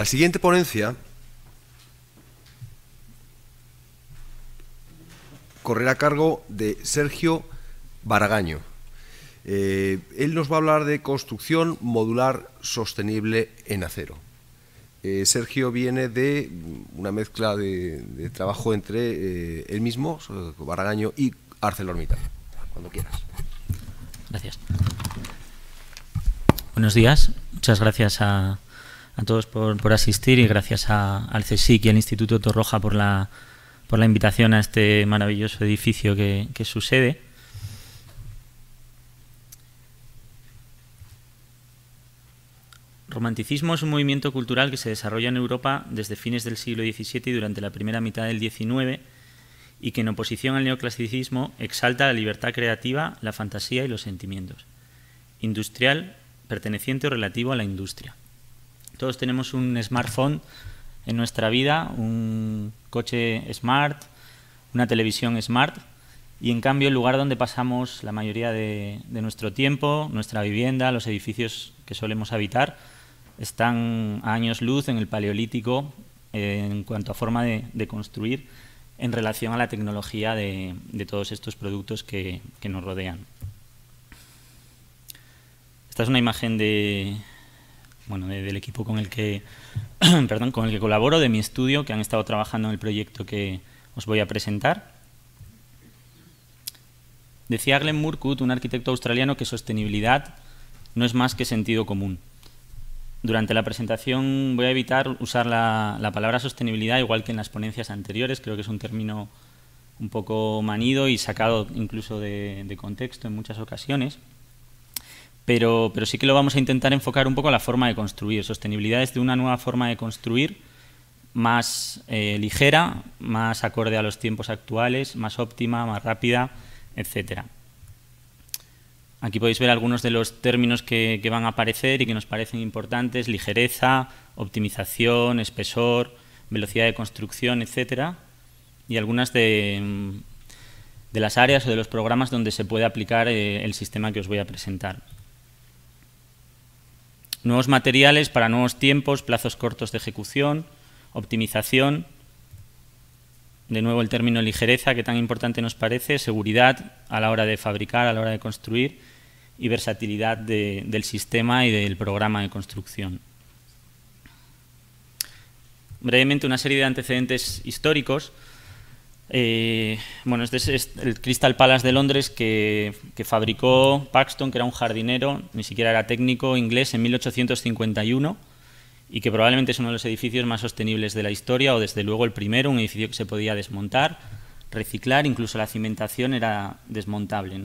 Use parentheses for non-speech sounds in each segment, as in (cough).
La siguiente ponencia correrá a cargo de Sergio Baragaño. Eh, él nos va a hablar de construcción modular sostenible en acero. Eh, Sergio viene de una mezcla de, trabajo entre eh, él mismo, Baragaño, y ArcelorMittal. Cuando quieras. Gracias. Buenos días. Muchas gracias a, a todos por, asistir y gracias al CSIC y al Instituto Torroja por la, invitación a este maravilloso edificio que, que sucede. Romanticismo es un movimiento cultural que se desarrolla en Europa desde fines del siglo XVII y durante la primera mitad del XIX y que en oposición al neoclasicismo exalta la libertad creativa, la fantasía y los sentimientos. Industrial, perteneciente o relativo a la industria. Todos tenemos un smartphone en nuestra vida, un coche smart, una televisión smart, y en cambio el lugar donde pasamos la mayoría de, nuestro tiempo, nuestra vivienda, los edificios que solemos habitar, están a años luz en el paleolítico en cuanto a forma de, construir en relación a la tecnología de, todos estos productos que nos rodean. Esta es una imagen de, bueno, del equipo con el que (clears throat) perdón, con el que colaboro, de mi estudio, que han estado trabajando en el proyecto que os voy a presentar. Decía Glenn Murcutt, un arquitecto australiano, que sostenibilidad no es más que sentido común. Durante la presentación voy a evitar usar la, palabra sostenibilidad, igual que en las ponencias anteriores, creo que es un término un poco manido y sacado incluso de contexto en muchas ocasiones pero, sí que lo vamos a intentar enfocar un poco a la forma de construir. Sostenibilidad es de una nueva forma de construir más eh, ligera, más acorde a los tiempos actuales, más óptima, más rápida, etc. Aquí podéis ver algunos de los términos que, van a aparecer y que nos parecen importantes, ligereza, optimización, espesor, velocidad de construcción, etcétera, y algunas de, mm, las áreas o de los programas donde se puede aplicar eh, el sistema que os voy a presentar nuevos materiales para nuevos tiempos, plazos cortos de ejecución, optimización, de nuevo el término ligereza que tan importante nos parece, seguridad a la hora de fabricar, a la hora de construir y versatilidad del sistema y del programa de construcción. Brevemente una serie de antecedentes históricos. Eh, bueno, este es el Crystal Palace de Londres que, fabricó Paxton, que era un jardinero, ni siquiera era técnico inglés, en 1851 y que probablemente es uno de los edificios más sostenibles de la historia o desde luego el primero, un edificio que se podía desmontar, reciclar, incluso la cimentación era desmontable.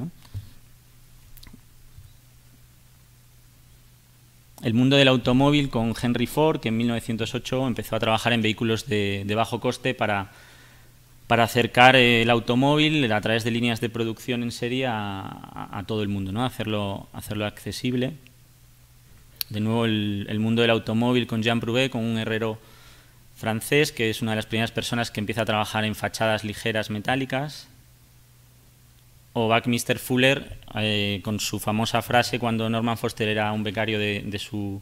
El mundo del automóvil con Henry Ford, que en 1908 empezó a trabajar en vehículos de bajo coste para para acercar eh, el automóvil a través de líneas de producción en serie a, todo el mundo, ¿no? hacerlo, hacerlo accesible. De nuevo, el, mundo del automóvil con Jean Prouvé, con un herrero francés, que es una de las primeras personas que empieza a trabajar en fachadas ligeras metálicas. O Buckminster Fuller, eh, con su famosa frase cuando Norman Foster era un becario de, su,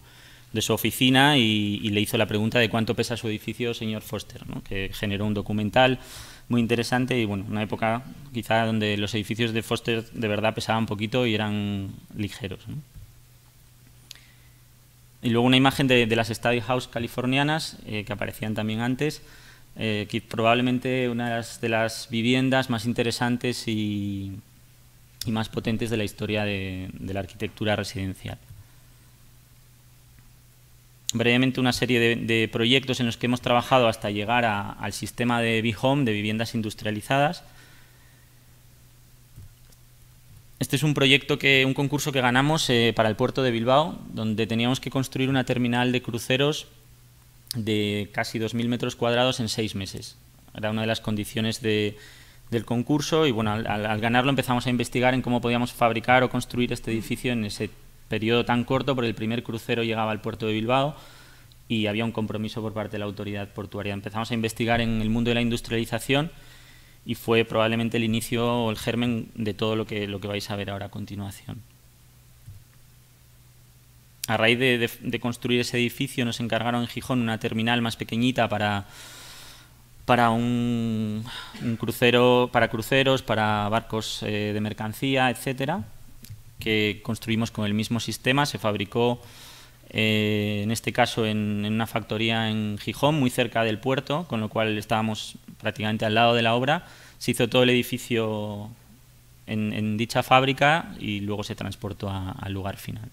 de su, oficina y, y, le hizo la pregunta de cuánto pesa su edificio, señor Foster, ¿no? que generó un documental muy interesante y bueno, una época quizá donde los edificios de Foster de verdad pesaban poquito y eran ligeros. Y luego una imagen de, las study house californianas eh, que aparecían también antes, eh, que probablemente una de las, viviendas más interesantes y, más potentes de la historia de la arquitectura residencial brevemente una serie de, proyectos en los que hemos trabajado hasta llegar al sistema de B-Home, de viviendas industrializadas. Este es un proyecto, que, un concurso que ganamos eh, para el puerto de Bilbao, donde teníamos que construir una terminal de cruceros de casi 2.000 metros cuadrados en seis meses. Era una de las condiciones del concurso y bueno, al, ganarlo empezamos a investigar en cómo podíamos fabricar o construir este edificio en ese periodo tan corto, porque el primer crucero llegaba al puerto de Bilbao y había un compromiso por parte de la autoridad portuaria. Empezamos a investigar en el mundo de la industrialización y fue probablemente el inicio o el germen de todo lo que, lo que vais a ver ahora a continuación. A raíz de, construir ese edificio nos encargaron en Gijón una terminal más pequeñita para, para un, crucero, para cruceros, para barcos eh, de mercancía, etcétera que construimos con el mismo sistema. Se fabricó, eh, en este caso, en, una factoría en Gijón, muy cerca del puerto, con lo cual estábamos prácticamente al lado de la obra. Se hizo todo el edificio en, dicha fábrica y luego se transportó al lugar final.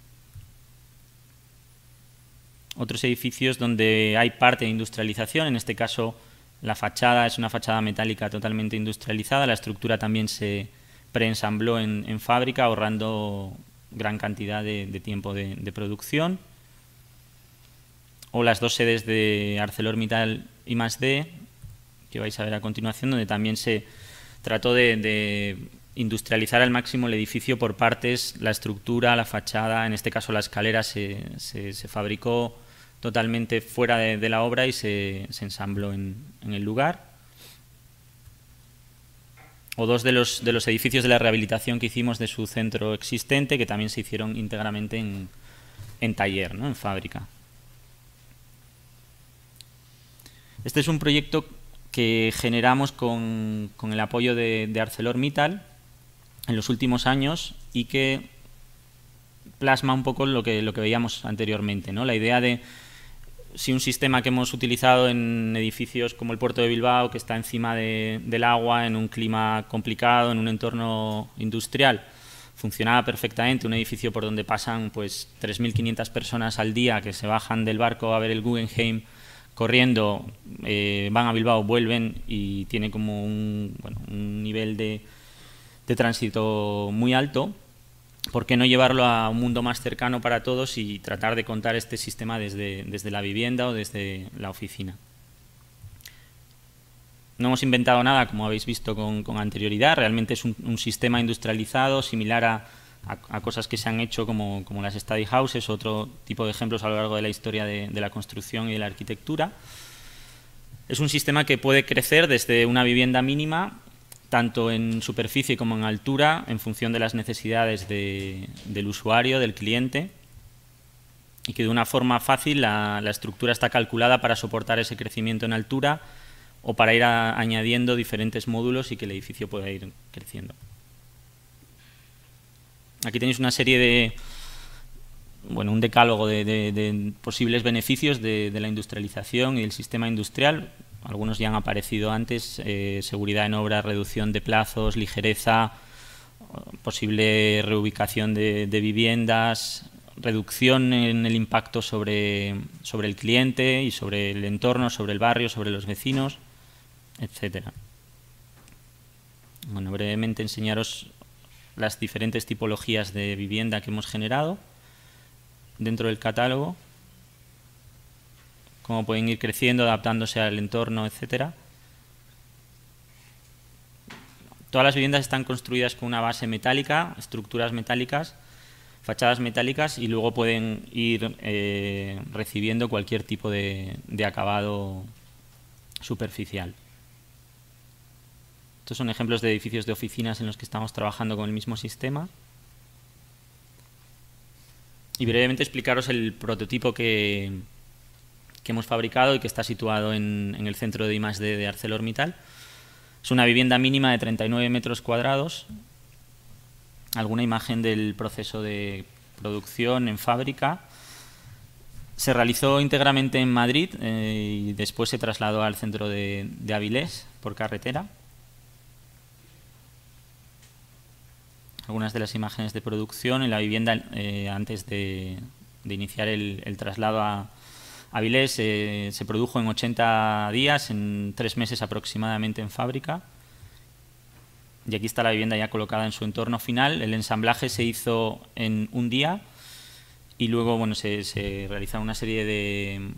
Otros edificios donde hay parte de industrialización, en este caso la fachada es una fachada metálica totalmente industrializada, la estructura también se, preensambló en, en fábrica ahorrando gran cantidad de, tiempo de, producción. O las dos sedes de ArcelorMittal y más D, que vais a ver a continuación, donde también se trató de, industrializar al máximo el edificio por partes, la estructura, la fachada, en este caso la escalera se, fabricó totalmente fuera de, la obra y se, ensambló en, el lugar o dos de los, de los edificios de la rehabilitación que hicimos de su centro existente, que también se hicieron íntegramente en, taller, ¿no? en fábrica. Este es un proyecto que generamos con, el apoyo de, ArcelorMittal en los últimos años y que plasma un poco lo que, lo que veíamos anteriormente, ¿no? la idea de si un sistema que hemos utilizado en edificios como el puerto de Bilbao, que está encima del agua, en un clima complicado, en un entorno industrial. Funcionaba perfectamente, un edificio por donde pasan pues 3.500 personas al día que se bajan del barco a ver el Guggenheim corriendo, eh, van a Bilbao, vuelven y tiene como un, bueno, un nivel de, de tránsito muy alto ¿por qué no llevarlo a un mundo más cercano para todos y tratar de contar este sistema desde, desde la vivienda o desde la oficina? No hemos inventado nada, como habéis visto con, anterioridad, realmente es un, sistema industrializado similar a, cosas que se han hecho como, las study houses, otro tipo de ejemplos a lo largo de la historia de, de la construcción y de la arquitectura. Es un sistema que puede crecer desde una vivienda mínima tanto en superficie como en altura, en función de las necesidades del usuario, del cliente, y que de una forma fácil la, estructura está calculada para soportar ese crecimiento en altura o para ir añadiendo diferentes módulos y que el edificio pueda ir creciendo. Aquí tenéis una serie de, bueno, un decálogo de, posibles beneficios de, la industrialización y el sistema industrial algunos ya han aparecido antes, eh, seguridad en obra, reducción de plazos, ligereza, posible reubicación de, viviendas, reducción en el impacto sobre, sobre el cliente y sobre el entorno, sobre el barrio, sobre los vecinos, etcétera. Bueno, brevemente enseñaros las diferentes tipologías de vivienda que hemos generado dentro del catálogo cómo pueden ir creciendo, adaptándose al entorno, etcétera. Todas las viviendas están construidas con una base metálica, estructuras metálicas, fachadas metálicas y luego pueden ir eh, recibiendo cualquier tipo de, acabado superficial. Estos son ejemplos de edificios de oficinas en los que estamos trabajando con el mismo sistema. Y brevemente explicaros el prototipo que, que hemos fabricado y que está situado en, el centro de I+.D. de ArcelorMittal. Es una vivienda mínima de 39 metros cuadrados. Alguna imagen del proceso de producción en fábrica. Se realizó íntegramente en Madrid eh, y después se trasladó al centro de, Avilés por carretera. Algunas de las imágenes de producción en la vivienda eh, antes de, iniciar el, el traslado a, Avilés eh, se produjo en 80 días, en tres meses aproximadamente en fábrica. Y aquí está la vivienda ya colocada en su entorno final. El ensamblaje se hizo en un día y luego bueno, se, se realizaron una serie de,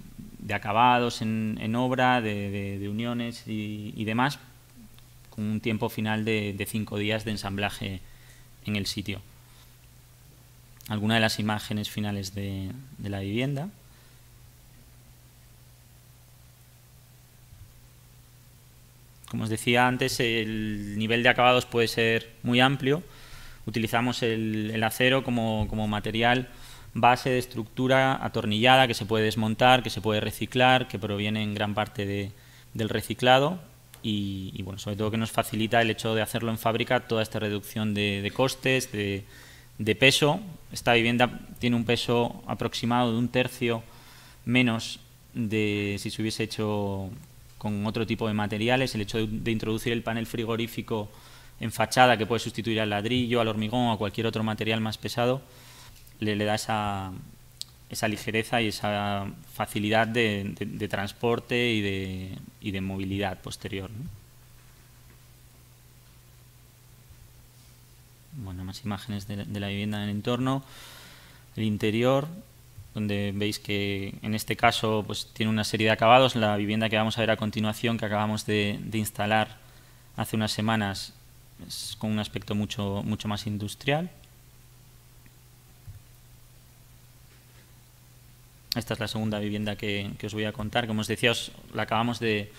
acabados en, obra, de, uniones y, demás, con un tiempo final de cinco días de ensamblaje en el sitio alguna de las imágenes finales de, la vivienda. Como os decía antes, el nivel de acabados puede ser muy amplio. Utilizamos el, acero como, material base de estructura atornillada que se puede desmontar, que se puede reciclar, que proviene en gran parte del reciclado y, bueno, sobre todo que nos facilita el hecho de hacerlo en fábrica, toda esta reducción de, costes, de, de, peso. Esta vivienda tiene un peso aproximado de un tercio menos de si se hubiese hecho con otro tipo de materiales, el hecho de, introducir el panel frigorífico en fachada que puede sustituir al ladrillo, al hormigón o a cualquier otro material más pesado, le, da esa, esa, ligereza y esa facilidad de, transporte y de, y de, movilidad posterior. Bueno, más imágenes de, la vivienda en el entorno, el interior, donde veis que en este caso pues, tiene una serie de acabados. La vivienda que vamos a ver a continuación, que acabamos de, instalar hace unas semanas, es con un aspecto mucho, mucho más industrial. Esta es la segunda vivienda que, os voy a contar. Como os decía, la acabamos de,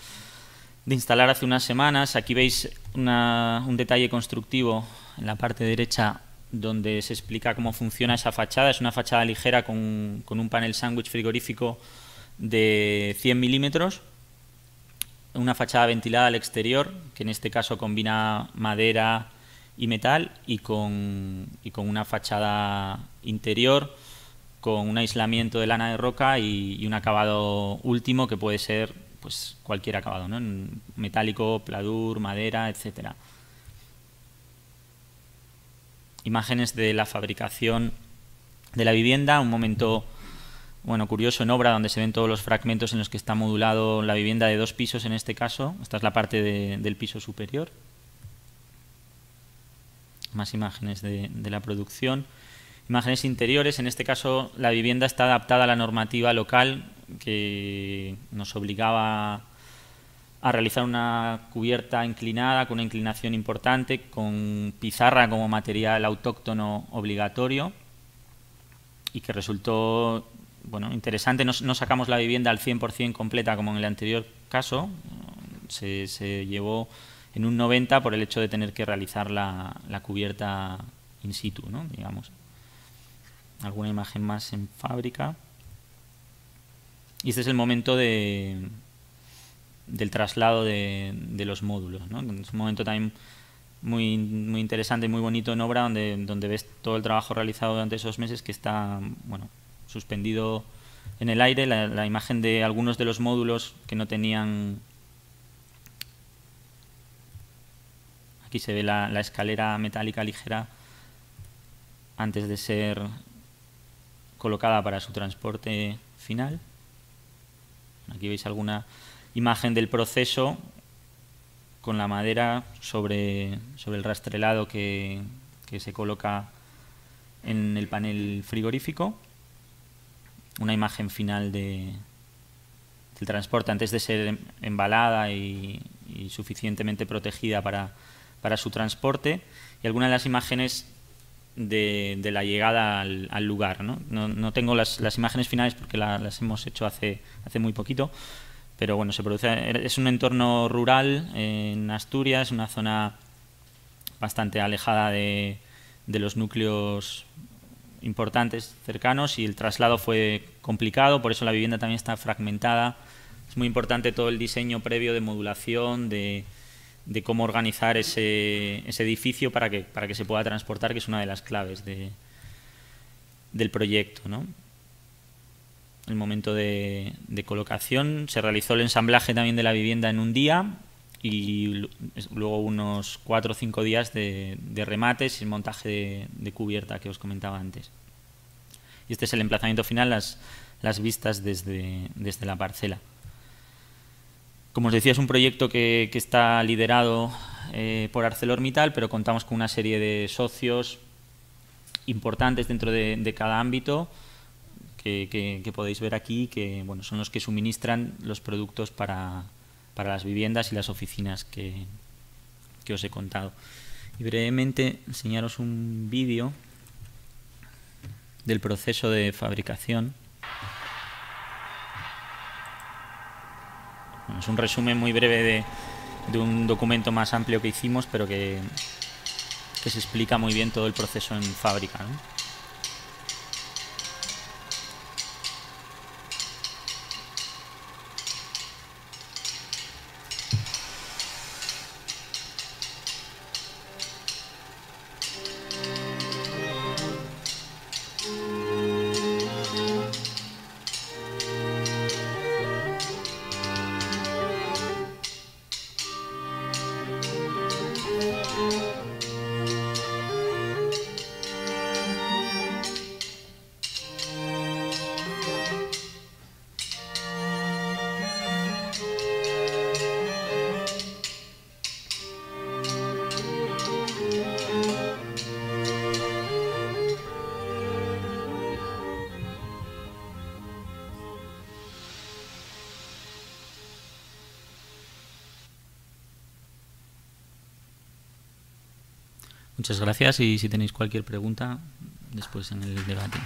instalar hace unas semanas. Aquí veis un detalle constructivo en la parte derecha donde se explica cómo funciona esa fachada. Es una fachada ligera con, un panel sándwich frigorífico de 100 milímetros, una fachada ventilada al exterior, que en este caso combina madera y metal, y con, una fachada interior con un aislamiento de lana de roca y, un acabado último que puede ser pues cualquier acabado, ¿no? metálico, pladur, madera, etcétera imágenes de la fabricación de la vivienda, un momento bueno, curioso en obra donde se ven todos los fragmentos en los que está modulado la vivienda de dos pisos en este caso. Esta es la parte del piso superior. Más imágenes de, de la producción. Imágenes interiores, en este caso la vivienda está adaptada a la normativa local que nos obligaba a realizar una cubierta inclinada con una inclinación importante, con pizarra como material autóctono obligatorio y que resultó bueno, interesante. No, sacamos la vivienda al 100% completa como en el anterior caso, se, llevó en un 90% por el hecho de tener que realizar la, cubierta in situ, ¿no? digamos. Alguna imagen más en fábrica. Y este es el momento de, del traslado de, los módulos. Es un momento también muy, muy interesante y muy bonito en obra donde, donde ves todo el trabajo realizado durante esos meses que está bueno, suspendido en el aire, la, imagen de algunos de los módulos que no tenían... Aquí se ve la, la escalera metálica ligera antes de ser colocada para su transporte final. Aquí veis alguna imagen del proceso con la madera sobre, sobre el rastrelado que, se coloca en el panel frigorífico. Una imagen final de, del transporte antes de ser em, embalada y, suficientemente protegida para, su transporte. Y algunas de las imágenes de, la llegada al, lugar. ¿no? No, no tengo las, las imágenes finales porque las hemos hecho hace, hace muy poquito pero bueno, se produce, er, es un entorno rural eh, en Asturias, una zona bastante alejada de, los núcleos importantes cercanos y el traslado fue complicado, por eso la vivienda también está fragmentada. Es muy importante todo el diseño previo de modulación, de, cómo organizar ese, edificio para que, para que se pueda transportar, que es una de las claves del proyecto. ¿no? el momento de, colocación. Se realizó el ensamblaje también de la vivienda en un día y luego unos cuatro o cinco días de, remates y el montaje de, cubierta que os comentaba antes. Y este es el emplazamiento final, las, vistas desde, desde la parcela. Como os decía, es un proyecto que, está liderado eh, por ArcelorMittal, pero contamos con una serie de socios importantes dentro de cada ámbito que, podéis ver aquí, que son los que suministran los productos para, las viviendas y las oficinas que, os he contado. Y brevemente enseñaros un vídeo del proceso de fabricación. es un resumen muy breve de, un documento más amplio que hicimos, pero que, se explica muy bien todo el proceso en fábrica. Muchas gracias y si tenéis cualquier pregunta, después en el debate.